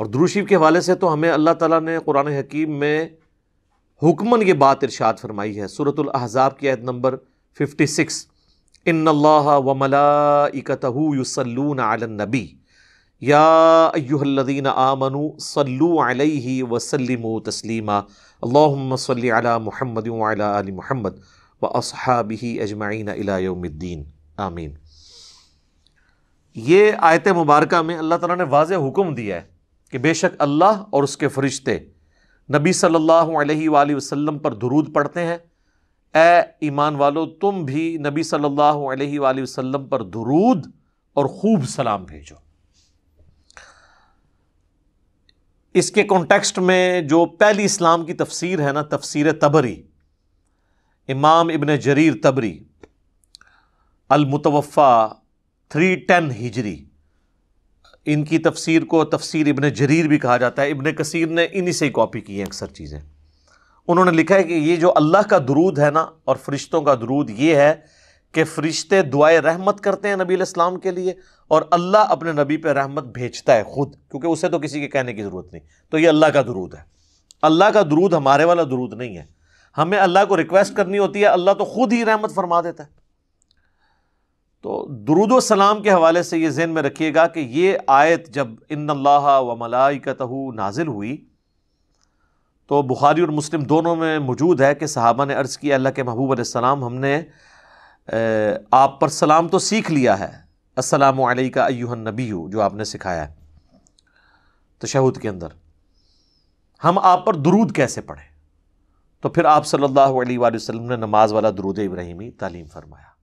اور دروشیف کے حوالے سے تو ہمیں اللہ تعالیٰ نے قرآن حکیم میں حکمن یہ بات ارشاد فرمائی ہے صورت الحضاب کی عید نمبر ففٹی سکس ان اللہ و ملاکتو یُوسل علنبی صلو علیہ سلیم و تسلیمہ اللہ علی محمد وعلی آل محمد و اجمعین الى یوم الدین آمین یہ آیت مبارکہ میں اللہ تعالیٰ نے واضح حکم دیا ہے کہ بے شک اللہ اور اس کے فرشتے نبی صلی اللہ علیہ وآلہ وسلم پر درود پڑھتے ہیں اے ایمان والو تم بھی نبی صلی اللہ علیہ وآلہ وسلم پر درود اور خوب سلام بھیجو اس کے کانٹیکسٹ میں جو پہلی اسلام کی تفسیر ہے نا تفسیر تبری امام ابن جریر تبری المتوفا تھری ٹین ہجری ان کی تفسیر کو تفسیر ابن جریر بھی کہا جاتا ہے ابن کثیر نے انہی سے ہی کاپی کی ہیں اکثر چیزیں انہوں نے لکھا ہے کہ یہ جو اللہ کا درود ہے نا اور فرشتوں کا درود یہ ہے کہ فرشتے دعائے رحمت کرتے ہیں نبی علیہ السلام کے لیے اور اللہ اپنے نبی پہ رحمت بھیجتا ہے خود کیونکہ اسے تو کسی کے کہنے کی ضرورت نہیں تو یہ اللہ کا درود ہے اللہ کا درود ہمارے والا درود نہیں ہے ہمیں اللہ کو ریکویسٹ کرنی ہوتی ہے اللہ تو خود ہی رحمت فرما دیتا ہے تو درود و سلام کے حوالے سے یہ ذہن میں رکھیے گا کہ یہ آیت جب ان اللہ و ملائکتہ نازل ہوئی تو بخاری اور مسلم دونوں میں موجود ہے کہ صحابہ نے عرض کیا اللہ کے محبوب علیہ السلام ہم نے آپ پر سلام تو سیکھ لیا ہے السلام علیکہ ایوہ النبی جو آپ نے سکھایا ہے تشہود کے اندر ہم آپ پر درود کیسے پڑھیں تو پھر آپ صلی اللہ علیہ وآلہ وسلم نے نماز والا درود ابراہیمی تعلیم فرمایا